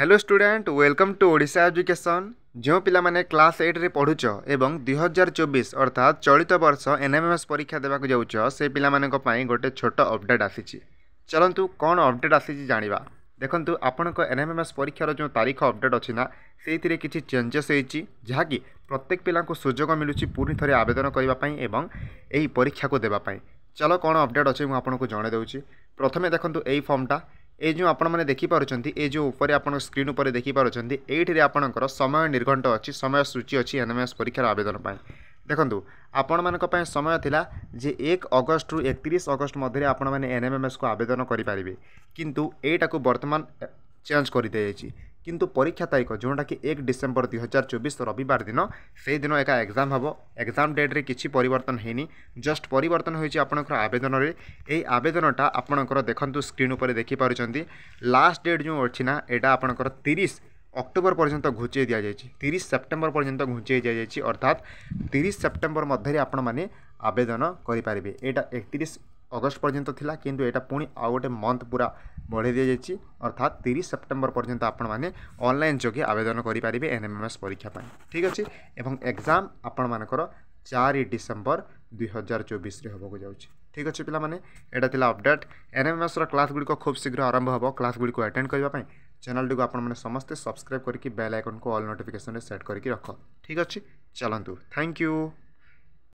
hello student welcome to Odisha education যে পিলামানে class এইট্রে পড়ুছ এবং দুই হাজার চবিশ অর্থাৎ চলিত বর্ষ এনএমএস পরীক্ষা দেওয়া যাচ্ছ সে পিলামানক পাই গোটে ছোট অপডেট আসিছি চলন্তু কোন অপডেট আসিছি জাঁয়া দেখুন আপনার এনএমএস পরীক্ষার যে তারিখ অপডেট অছি না সেইথিরে কিছু চেঞ্জেস হয়েছি যাকি প্রত্যেক পিলাঙ্কু সুযোগ মিলুছি পুনি থরে আবেদন করা এবং এই পরীক্ষাকে দেওয়া চলো কোণ অপডেট অছে মু আপনার জনাই দেছি প্রথমে দেখুন এই ফর্মটা এই যে আপনার দেখিপার এই যে উপরে আপনার স্ক্রিন উপরে দেখিপার এইটি আপনার সময় নির্ঘণ্ট অছি সময় সূচি অছি এনএমএস পরীক্ষার আবেদন পাই ଦେଖନ୍ତୁ ଆପଣମାନଙ୍କ ପାଇଁ ସମୟ ଥିଲା ଯେ ଏକ ଅଗଷ୍ଟରୁ ଏକତିରିଶ ଅଗଷ୍ଟ ମଧ୍ୟରେ ଆପଣମାନେ ଏନ୍ଏମ୍ଏମ୍ଏସ୍କୁ ଆବେଦନ କରିପାରିବେ କିନ୍ତୁ ଏଇଟାକୁ ବର୍ତ୍ତମାନ ଚେଞ୍ଜ କରିଦିଆଯାଇଛି কিন্তু পরীক্ষা তারিখ ଯେଉଁଟାକି ଏକ ଡିସେମ୍ବର ଦୁଇ ହଜାର ଚବିଶ ରବିବାର ଦିନ ସେଇଦିନ ଏକା ଏକ୍ଜାମ୍ ହେବ ଏକ୍ଜାମ୍ ଡେଟ୍ରେ କିଛି ପରିବର୍ତ୍ତନ ହେଇନି ଜଷ୍ଟ ପରିବର୍ତ୍ତନ ହୋଇଛି ଆପଣଙ୍କର ଆବେଦନରେ ଏହି ଆବେଦନଟା ଆପଣଙ୍କର ଦେଖନ୍ତୁ ସ୍କ୍ରିନ୍ ଉପରେ ଦେଖିପାରୁଛନ୍ତି ଲାଷ୍ଟ ଡେଟ୍ ଯେଉଁ ଅଛି ନା ଏଇଟା ଆପଣଙ୍କର ତିରିଶ অক্টোবর পর্যন্ত ঘুচিয়ে দিয়া যাই তিরিশ সেপ্টেম্বর পর্যন্ত ঘুচিয়ে দিয়া যাই অর্থাৎ তিরিশ সেপ্টেম্বর মধ্যে আপনার আবেদন করে পারে এটা একত্রিশ ଅଗଷ୍ଟ ପର୍ଯ୍ୟନ୍ତ ଥିଲା କିନ୍ତୁ ଏଇଟା ପୁଣି ଆଉ ଗୋଟେ ମନ୍ଥ ପୁରା ବଢ଼େଇ ଦିଆଯାଇଛି ଅର୍ଥାତ୍ ତିରିଶ ସେପ୍ଟେମ୍ବର ପର୍ଯ୍ୟନ୍ତ ଆପଣମାନେ ଅନଲାଇନ୍ ଯୋଗେ ଆବେଦନ କରିପାରିବେ ଏନ୍ଏମ୍ଏମ୍ଏସ୍ ପରୀକ୍ଷା ପାଇଁ ଠିକ୍ ଅଛି ଏବଂ ଏକ୍ଜାମ୍ ଆପଣମାନଙ୍କର ଚାରି ଡିସେମ୍ବର ଦୁଇହଜାର ଚବିଶରେ ହେବାକୁ ଯାଉଛି ଠିକ୍ ଅଛି ପିଲାମାନେ ଏଇଟା ଥିଲା ଅପଡ଼େଟ୍ ଏନ୍ଏମ୍ଏସ୍ର କ୍ଲାସ୍ ଗୁଡ଼ିକ ଖୁବ୍ ଶୀଘ୍ର ଆରମ୍ଭ ହେବ କ୍ଲାସ୍ ଗୁଡ଼ିକୁ ଆଟେଣ୍ଡ କରିବା ପାଇଁ ଚ୍ୟାନେଲ୍ଟିକୁ ଆପଣମାନେ ସମସ୍ତେ ସବସ୍କ୍ରାଇବ୍ କରିକି ବେଲ୍ ଆଇକନ୍କୁ ଅଲ୍ ନୋଟିଫିକେସନ୍ରେ ସେଟ୍ କରିକି ରଖ ଠିକ୍ ଅଛି ଚାଲନ୍ତୁ ଥ୍ୟାଙ୍କ ୟୁ